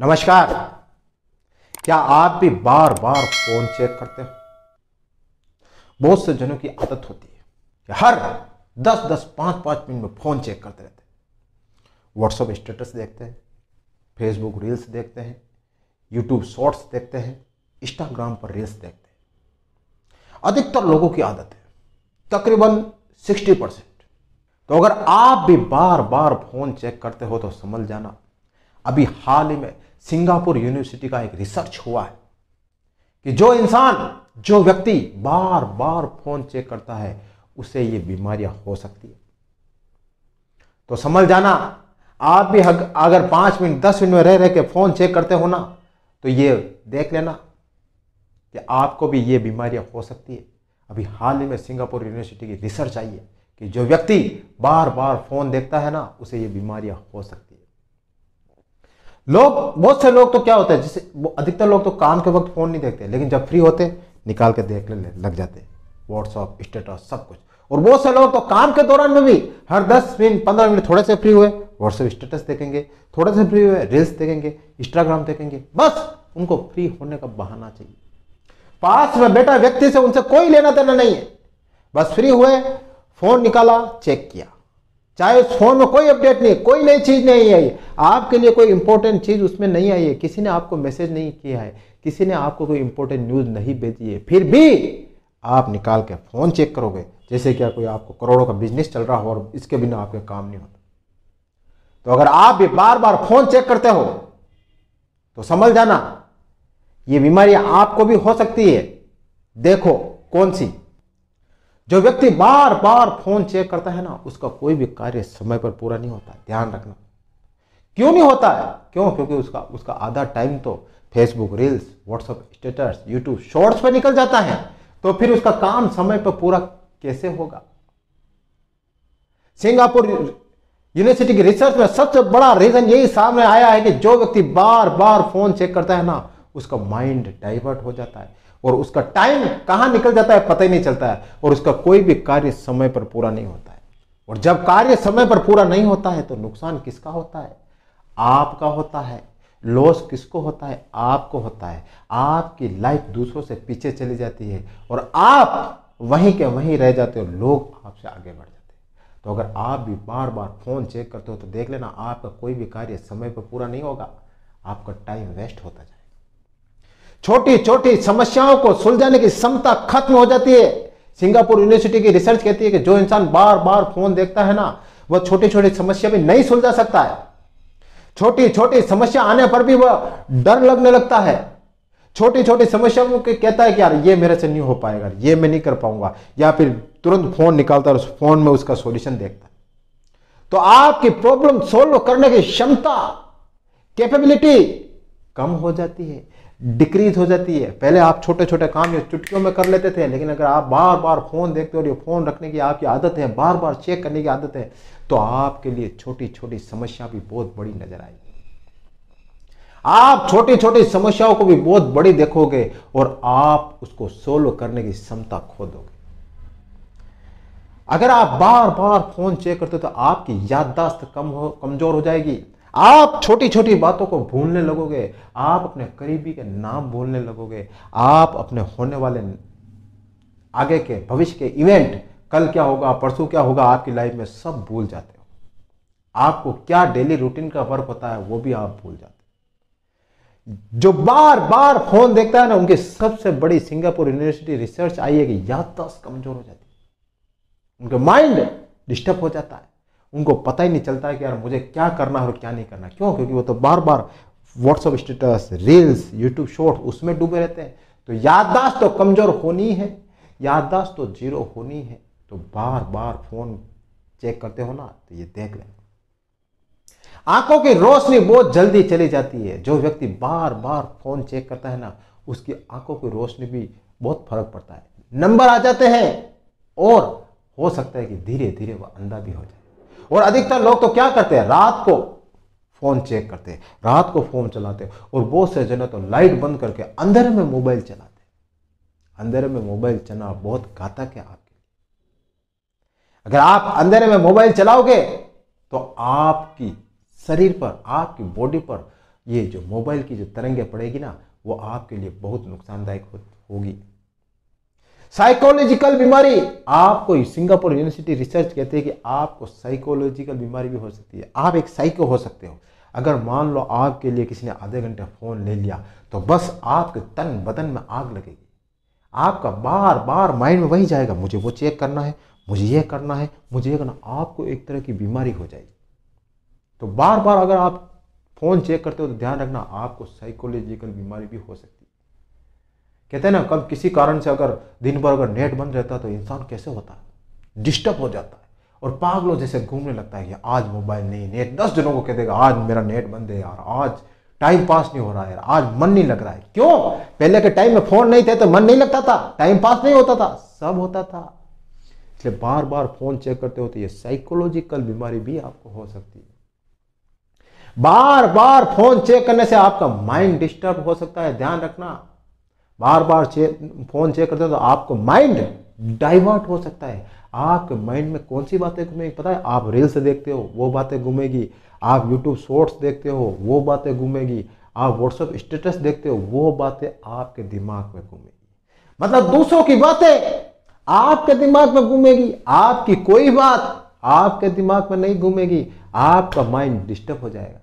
नमस्कार क्या आप भी बार बार फोन चेक करते हो बहुत से जनों की आदत होती है कि हर दस दस पाँच पाँच मिनट में फोन चेक करते रहते हैं व्हाट्सएप स्टेटस देखते हैं फेसबुक रील्स देखते हैं यूट्यूब शॉर्ट्स देखते हैं इंस्टाग्राम पर रील्स देखते हैं अधिकतर लोगों की आदत है तकरीबन सिक्सटी परसेंट तो अगर आप भी बार बार फोन चेक करते हो तो समझ जाना अभी हाल ही में सिंगापुर यूनिवर्सिटी का एक रिसर्च हुआ है कि जो इंसान जो व्यक्ति बार बार फोन चेक करता है उसे ये बीमारियां हो सकती है तो समझ जाना आप भी अगर पांच मिनट दस मिनट में रह रहे के फ़ोन चेक करते हो ना तो ये देख लेना कि आपको भी ये बीमारियां हो सकती है अभी हाल ही में सिंगापुर यूनिवर्सिटी की रिसर्च आई है कि जो व्यक्ति बार बार फ़ोन देखता है ना उसे ये बीमारियां हो सकती लोग बहुत से लोग तो क्या होता है जैसे अधिकतर लोग तो काम के वक्त फ़ोन नहीं देखते लेकिन जब फ्री होते निकाल के देखने लग जाते व्हाट्सअप स्टेटस सब कुछ और बहुत से लोग तो काम के दौरान में भी हर 10 मिनट पंद्रह मिनट थोड़े से फ्री हुए व्हाट्सएप स्टेटस देखेंगे थोड़े से फ्री हुए रील्स देखेंगे इंस्टाग्राम देखेंगे बस उनको फ्री होने का बहाना चाहिए पास में बेटा व्यक्ति से उनसे कोई लेना देना नहीं है बस फ्री हुए फोन निकाला चेक किया चाहे उस फोन में कोई अपडेट नहीं कोई नई चीज़ नहीं आई आपके लिए कोई इंपॉर्टेंट चीज़ उसमें नहीं आई है किसी ने आपको मैसेज नहीं किया है किसी ने आपको कोई इंपॉर्टेंट न्यूज़ नहीं भेजी है फिर भी आप निकाल के फ़ोन चेक करोगे जैसे क्या कोई आपको करोड़ों का बिजनेस चल रहा हो और इसके बिना आपके काम नहीं होता तो अगर आप भी बार बार फोन चेक करते हो तो समझ जाना ये बीमारी आपको भी हो सकती है देखो कौन सी जो व्यक्ति बार बार फोन चेक करता है ना उसका कोई भी कार्य समय पर पूरा नहीं होता ध्यान रखना क्यों नहीं होता है क्यों क्योंकि उसका उसका आधा टाइम तो Facebook reels WhatsApp status YouTube shorts पर निकल जाता है तो फिर उसका काम समय पर पूरा कैसे होगा सिंगापुर यूनिवर्सिटी की रिसर्च में सबसे बड़ा रीजन यही सामने आया है कि जो व्यक्ति बार बार फोन चेक करता है ना उसका माइंड डाइवर्ट हो जाता है और उसका टाइम कहाँ निकल जाता है पता ही नहीं चलता है और उसका कोई भी कार्य समय पर पूरा नहीं होता है और जब कार्य समय पर पूरा नहीं होता है तो नुकसान किसका होता है आपका होता है लॉस किसको होता है आपको होता है आपकी लाइफ दूसरों से पीछे चली जाती है और आप वहीं के वहीं रह जाते हो लोग आपसे आगे बढ़ जाते हैं तो अगर आप भी बार बार फोन चेक करते हो तो देख लेना आपका कोई भी कार्य समय पर पूरा नहीं होगा आपका टाइम वेस्ट होता जाए छोटी छोटी समस्याओं को सुलझाने की क्षमता खत्म हो जाती है सिंगापुर यूनिवर्सिटी की रिसर्च कहती है कि जो इंसान बार बार फोन देखता है ना वह छोटी छोटी समस्या भी नहीं सुलझा सकता है छोटी छोटी समस्या आने पर भी वह डर लगने लगता है छोटी छोटी समस्याओं के कहता है कि यार ये मेरे से नहीं हो पाएगा ये मैं नहीं कर पाऊंगा या फिर तुरंत फोन निकालता है फोन में उसका सोल्यूशन देखता तो आपकी प्रॉब्लम सोल्व करने की क्षमता कैपेबिलिटी कम हो जाती है डिक्रीज हो जाती है पहले आप छोटे छोटे काम या चुटकियों में कर लेते थे लेकिन अगर आप बार बार फ़ोन देखते हो और ये फ़ोन रखने की आपकी आदत है बार बार चेक करने की आदत है तो आपके लिए छोटी छोटी समस्या भी बहुत बड़ी नजर आएगी आप छोटी छोटी समस्याओं को भी बहुत बड़ी देखोगे और आप उसको सोल्व करने की क्षमता खो दोगे अगर आप बार बार फोन चेक करते हो तो आपकी याददाश्त कम हो कमजोर हो जाएगी आप छोटी छोटी बातों को भूलने लगोगे आप अपने करीबी के नाम भूलने लगोगे आप अपने होने वाले आगे के भविष्य के इवेंट कल क्या होगा परसों क्या होगा आपकी लाइफ में सब भूल जाते हो आपको क्या डेली रूटीन का वर्क होता है वो भी आप भूल जाते हो जो बार बार फोन देखता है ना उनकी सबसे बड़ी सिंगापुर यूनिवर्सिटी रिसर्च आई है कि याददाश्त कमजोर हो जाती है उनका माइंड डिस्टर्ब हो जाता है उनको पता ही नहीं चलता है कि यार मुझे क्या करना है और क्या नहीं करना क्यों क्योंकि वो तो बार बार WhatsApp status reels YouTube short उसमें डूबे रहते हैं तो याददाश्त तो कमज़ोर होनी है याददाश्त तो जीरो होनी है तो बार बार फ़ोन चेक करते हो ना तो ये देख लें आंखों की रोशनी बहुत जल्दी चली जाती है जो व्यक्ति बार बार फोन चेक करता है ना उसकी आंखों की रोशनी भी बहुत फर्क पड़ता है नंबर आ जाते हैं और हो सकता है कि धीरे धीरे वह अंधा भी हो जाए और अधिकतर लोग तो क्या करते हैं रात को फोन चेक करते हैं रात को फोन चलाते हैं और बहुत से जन तो लाइट बंद करके अंदर में मोबाइल चलाते हैं अंदर में मोबाइल चलाना बहुत घातक है आपके लिए अगर आप अंदर में मोबाइल चलाओगे तो आपकी शरीर पर आपकी बॉडी पर ये जो मोबाइल की जो तरंगे पड़ेगी ना वो आपके लिए बहुत नुकसानदायक होगी साइकोलॉजिकल बीमारी आपको सिंगापुर यूनिवर्सिटी रिसर्च कहते हैं कि आपको साइकोलॉजिकल बीमारी भी हो सकती है आप एक साइको हो सकते हो अगर मान लो आपके लिए किसी ने आधे घंटे फ़ोन ले लिया तो बस आपके तन बदन में आग लगेगी आपका बार बार माइंड में वही जाएगा मुझे वो चेक करना है मुझे ये करना है मुझे ये करना आपको एक तरह की बीमारी हो जाएगी तो बार बार अगर आप फ़ोन चेक करते हो तो ध्यान रखना आपको साइकोलॉजिकल बीमारी भी हो सकती है कहते हैं ना कब किसी कारण से अगर दिन भर अगर नेट बंद रहता तो इंसान कैसे होता है डिस्टर्ब हो जाता है और पागलों जैसे घूमने लगता है कि आज मोबाइल नहीं नेट दस जनों को कह देगा आज मेरा नेट बंद है यार आज टाइम पास नहीं हो रहा है यार आज मन नहीं लग रहा है क्यों पहले के टाइम में फोन नहीं थे तो मन नहीं लगता था टाइम पास नहीं होता था सब होता था इसलिए बार बार फोन चेक करते होते ये साइकोलॉजिकल बीमारी भी आपको हो सकती है बार बार फोन चेक करने से आपका माइंड डिस्टर्ब हो सकता है ध्यान रखना बार बार चेक फोन चेक करते हो तो आपको माइंड डाइवर्ट हो सकता है आपके माइंड में कौन सी बातें घूमेंगी पता है आप रील्स देखते हो वो बातें घूमेगी आप यूट्यूब शॉर्ट्स देखते हो वो बातें घूमेगी आप व्हाट्सएप स्टेटस देखते हो वो बातें आपके दिमाग में घूमेगी मतलब दूसरों की बातें आपके दिमाग में घूमेगी आपकी कोई बात आपके दिमाग में नहीं घूमेगी आपका माइंड डिस्टर्ब हो जाएगा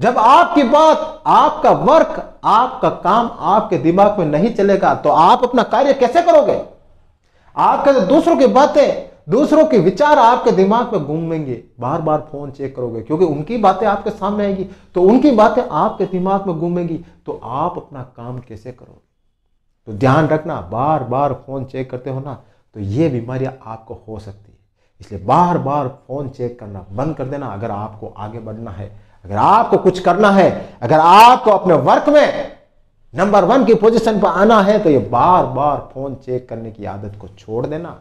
जब आपकी बात आपका वर्क आपका काम आपके दिमाग में नहीं चलेगा तो आप अपना कार्य कैसे करोगे आपके जो दूसरों की बातें दूसरों के विचार आपके दिमाग में घूमेंगे बार बार फोन चेक करोगे क्योंकि उनकी बातें आपके सामने आएगी तो उनकी बातें आपके दिमाग में घूमेंगी तो आप अपना काम कैसे करोगे तो ध्यान रखना बार बार फोन चेक करते हो ना तो ये बीमारियां आपको हो सकती है इसलिए बार बार फोन चेक करना बंद कर देना अगर आपको आगे बढ़ना है अगर आपको कुछ करना है अगर आपको अपने वर्क में नंबर वन की पोजीशन पर आना है तो ये बार बार फोन चेक करने की आदत को छोड़ देना